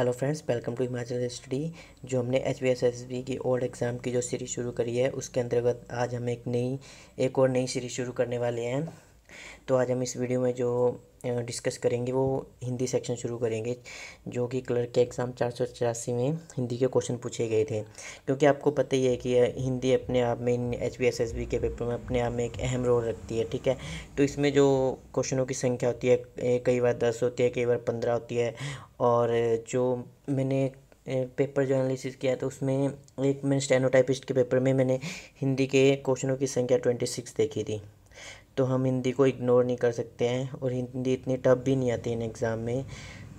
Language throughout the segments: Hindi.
hello friends welcome to Himachal study जो हमने एच बी की ओल्ड एग्ज़ाम की जो सीरीज़ शुरू करी है उसके अंतर्गत आज हम एक नई एक और नई सीरीज़ शुरू करने वाले हैं तो आज हम इस वीडियो में जो डिस्कस करेंगे वो हिंदी सेक्शन शुरू करेंगे जो कि क्लर्क के एग्ज़ाम चार सौ चौरासी में हिंदी के क्वेश्चन पूछे गए थे क्योंकि आपको पता ही है कि हिंदी अपने आप में इन H B S S B के पेपर में अपने आप में एक अहम रोल रखती है ठीक है तो इसमें जो क्वेश्चनों की संख्या होती है कई बार दस होती है कई बार पंद्रह होती है और जो मैंने पेपर जो एनालिसिस किया तो उसमें एक मैंने स्टेनोटाइपिस्ट के पेपर में मैंने हिंदी के क्वेश्चनों की संख्या ट्वेंटी सिक्स देखी थी तो हम हिंदी को इग्नोर नहीं कर सकते हैं और हिंदी इतनी टफ भी नहीं आती इन एग्ज़ाम में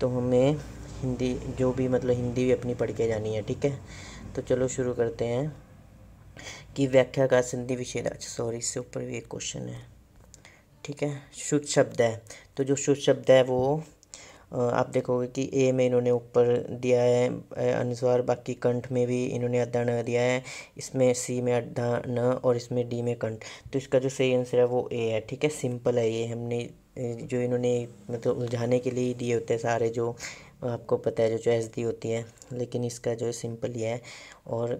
तो हमें हिंदी जो भी मतलब हिंदी भी अपनी पढ़ के जानी है ठीक है तो चलो शुरू करते हैं कि व्याख्या का संधि विषय अच्छा सॉरी इससे ऊपर भी एक क्वेश्चन है ठीक है शुद्ध शब्द है तो जो शुद्ध शब्द है वो आप देखोगे कि ए में इन्होंने ऊपर दिया है अनुसार बाकी कंठ में भी इन्होंने अड्डा न दिया है इसमें सी में अड्डा न और इसमें डी में कंठ तो इसका जो सही आंसर है वो ए है ठीक है सिंपल है ये हमने जो इन्होंने मतलब उलझाने के लिए दिए होते हैं सारे जो आपको पता है जो चॉइस दी होती है लेकिन इसका जो सिंपल ये है और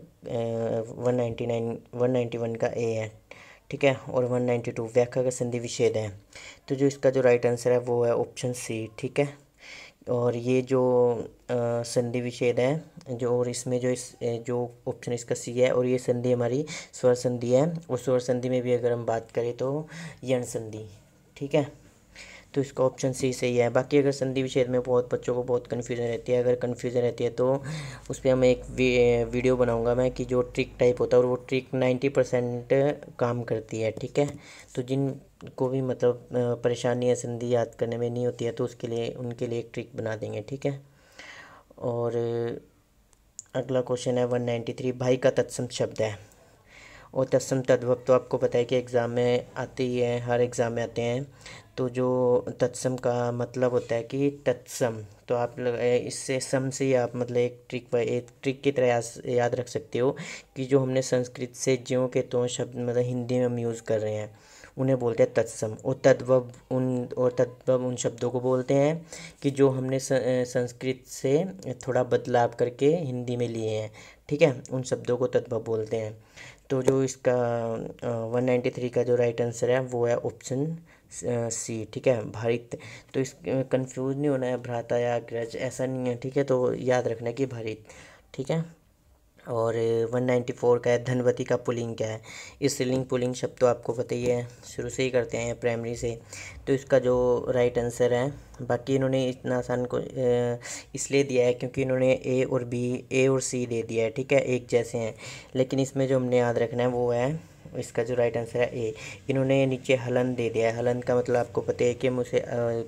one ninety nine one ninety one का ए है ठीक है और वन नाइन्टी टू व्याख्या का संधि विषेद है तो जो इसका जो राइट आंसर है वो है ऑप्शन सी ठीक है और ये जो संधि विच्छेद है जो और इसमें जो इस जो ऑप्शन इसका सी है और ये संधि हमारी स्वर संधि है और स्वर संधि में भी अगर हम बात करें तो यण संधि ठीक है तो इसका ऑप्शन सी सही है बाकी अगर संधि विच्छेद में बहुत बच्चों को बहुत कन्फ्यूज़न रहती है अगर कन्फ्यूज़न रहती है तो उस पर मैं एक वीडियो बनाऊंगा मैं कि जो ट्रिक टाइप होता है और वो ट्रिक नाइन्टी परसेंट काम करती है ठीक है तो जिन को भी मतलब परेशानी या संधि याद करने में नहीं होती है तो उसके लिए उनके लिए एक ट्रिक बना देंगे ठीक है और अगला क्वेश्चन है वन नाइन्टी थ्री भाई का तत्सम शब्द है और तत्सम तद्भव तो आपको पता है कि एग्ज़ाम में आते ही है हर एग्ज़ाम में आते हैं तो जो तत्सम का मतलब होता है कि तत्सम तो आप इससे सम से ही आप मतलब एक ट्रिक एक ट्रिक की तरह याद, रख सकते हो कि जो हमने संस्कृत से ज्यों के त्यों शब्द मतलब हिंदी में हम यूज़ कर रहे हैं उन्हें बोलते हैं तत्सम और तद्वब उन और तद्वब उन शब्दों को बोलते हैं कि जो हमने संस्कृत से थोड़ा बदलाव करके हिंदी में लिए हैं ठीक है उन शब्दों को तद्भव बोलते हैं तो जो इसका वन नाइन्टी थ्री का जो राइट आंसर है वो है ऑप्शन सी ठीक है भारित तो इस कंफ्यूज नहीं होना है भ्राता या ग्रज ऐसा नहीं है ठीक है तो याद रखना है कि भारित ठीक है और 194 का है धनवती का पुलिंग क्या है स्त्रीलिंग पुलिंग शब्द तो आपको पता ही है शुरू से ही करते हैं प्राइमरी से तो इसका जो राइट आंसर है बाकी इन्होंने इतना आसान को इसलिए दिया है क्योंकि इन्होंने ए और बी ए और सी दे दिया है ठीक है एक जैसे हैं लेकिन इसमें जो हमने याद रखना है वो है इसका जो राइट आंसर है ए इन्होंने नीचे हलन दे दिया है हलन का मतलब आपको पता है कि मुझे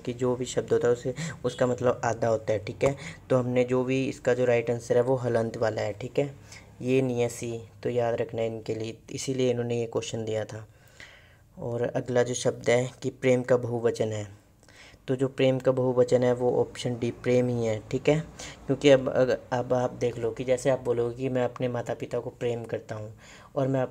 कि जो भी शब्द होता है उसे उसका मतलब आधा होता है ठीक है तो हमने जो भी इसका जो राइट आंसर है वो हलंत वाला है ठीक है ये नहीं है सी तो याद रखना है इनके लिए इसीलिए इन्होंने ये क्वेश्चन दिया था और अगला जो शब्द है कि प्रेम का बहुवचन है तो जो प्रेम का बहुवचन है वो ऑप्शन डी प्रेम ही है ठीक है क्योंकि अब अब आप देख लो कि जैसे आप बोलोगे कि मैं अपने माता पिता को प्रेम करता हूँ और मैं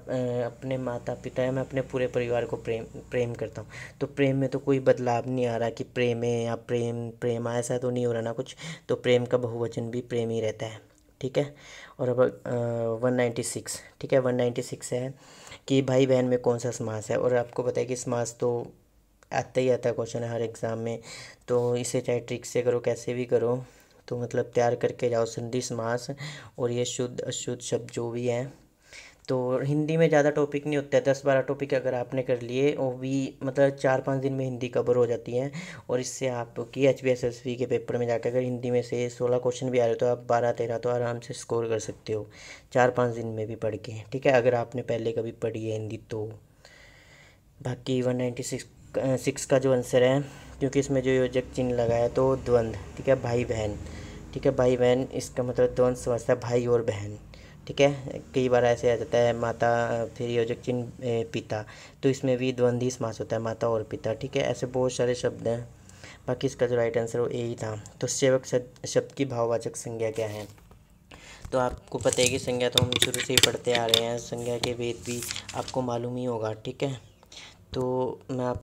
अपने माता पिता या मैं अपने पूरे परिवार को प्रेम प्रेम करता हूँ तो प्रेम में तो कोई बदलाव नहीं आ रहा कि प्रेम है या प्रेम प्रेम ऐसा तो नहीं हो रहा ना कुछ तो प्रेम का बहुवचन भी प्रेम ही रहता है ठीक है और अब वन नाइन्टी सिक्स ठीक है वन नाइन्टी सिक्स है कि भाई बहन में कौन सा समास है और आपको बताया कि समास तो आता ही आता है क्वेश्चन हर एग्ज़ाम में तो इसे चाहे ट्रिक से करो कैसे भी करो तो मतलब तैयार करके जाओ संधि समास और ये शुद्ध अशुद्ध शब्द जो भी हैं तो हिंदी में ज़्यादा टॉपिक नहीं होता है दस बारह टॉपिक अगर आपने कर लिए वो भी मतलब चार पाँच दिन में हिंदी कवर हो जाती है और इससे आपकी H B S S V के पेपर में जाकर अगर हिंदी में से सोलह क्वेश्चन भी आ रहे हो तो आप बारह तेरह तो आराम से स्कोर कर सकते हो चार पाँच दिन में भी पढ़ के ठीक है अगर आपने पहले कभी पढ़ी है हिंदी तो बाकी वन नाइन्टी सिक्स सिक्स का जो आंसर है क्योंकि इसमें जो योजक चिन्ह लगाया तो द्वंद्व ठीक है भाई बहन ठीक है भाई बहन इसका मतलब द्वंद्व समझता है भाई और बहन ठीक है कई बार ऐसे आ जाता है माता फिर योजक चिन्ह पिता तो इसमें भी ही समास होता है माता और पिता ठीक है ऐसे बहुत सारे शब्द हैं बाकी इसका जो राइट आंसर वो यही था तो सेवक शब्द की भाववाचक संज्ञा क्या है तो आपको पता है कि संज्ञा तो हम शुरू से ही पढ़ते आ रहे हैं संज्ञा के वेद भी आपको मालूम ही होगा ठीक है तो मैं आप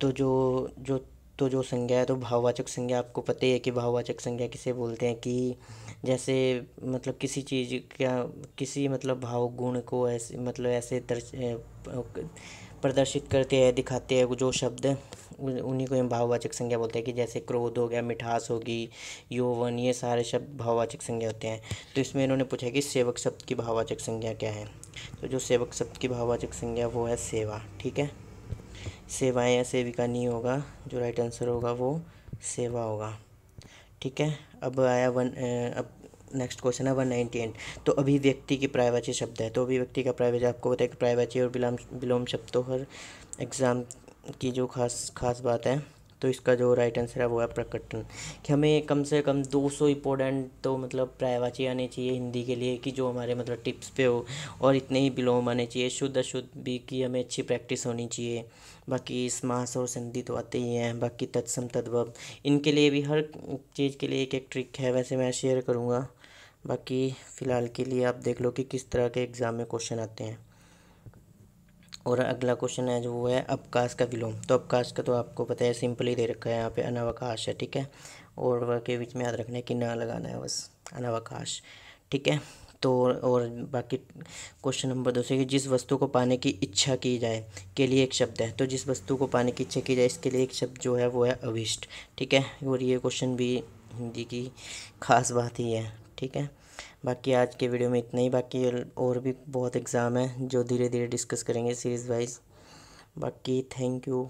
तो जो जो तो जो संज्ञा है तो भाववाचक संज्ञा आपको पता ही है कि भाववाचक संज्ञा किसे बोलते हैं कि जैसे मतलब किसी चीज़ क्या किसी मतलब भाव गुण को ऐसे मतलब ऐसे दर्श प्रदर्शित करते हैं दिखाते हैं जो शब्द उन्हीं को हम भाववाचक संज्ञा बोलते हैं कि जैसे क्रोध हो गया मिठास होगी यौवन ये सारे शब्द भाववाचक संज्ञा होते हैं तो इसमें इन्होंने पूछा कि सेवक शब्द की भाववाचक संज्ञा क्या है तो जो सेवक शब्द की भाववाचक संज्ञा वो है सेवा ठीक है सेवाएं या सेविका नहीं होगा जो राइट आंसर होगा वो सेवा होगा ठीक है अब आया वन अब नेक्स्ट क्वेश्चन है वन नाइन्टी एट तो अभिव्यक्ति की प्रायवाची शब्द है तो अभिव्यक्ति का प्रायवाची आपको बताया कि प्रायवाची और विलोम विलोम शब्द तो हर एग्ज़ाम की जो खास खास बात है तो इसका जो राइट आंसर है वो है प्रकटन कि हमें कम से कम 200 इंपॉर्टेंट तो मतलब प्रायवाची आने चाहिए हिंदी के लिए कि जो हमारे मतलब टिप्स पे हो और इतने ही विलोम आने चाहिए शुद्ध अशुद्ध भी कि हमें अच्छी प्रैक्टिस होनी चाहिए बाकी समास और संधि तो आते ही हैं बाकी तत्सम तद्भव इनके लिए भी हर चीज़ के लिए एक एक ट्रिक है वैसे मैं शेयर करूँगा बाकी फ़िलहाल के लिए आप देख लो कि किस तरह के एग्ज़ाम में क्वेश्चन आते हैं और अगला क्वेश्चन है जो वो है अपकाश का विलोम तो अपकाश का तो आपको पता है सिंपली दे रखा है यहाँ पे अनावकाश है ठीक है और के बीच में याद रखना है कि ना लगाना है बस अनावकाश ठीक है तो और बाकी क्वेश्चन नंबर दो से कि जिस वस्तु को पाने की इच्छा की जाए के लिए एक शब्द है तो जिस वस्तु को पाने की इच्छा की जाए इसके लिए एक शब्द जो है वो है अविष्ट ठीक है और ये क्वेश्चन भी हिंदी की खास बात ही है ठीक है बाकी आज के वीडियो में इतना ही बाकी और भी बहुत एग्ज़ाम है जो धीरे धीरे डिस्कस करेंगे सीरीज़ वाइज बाकी थैंक यू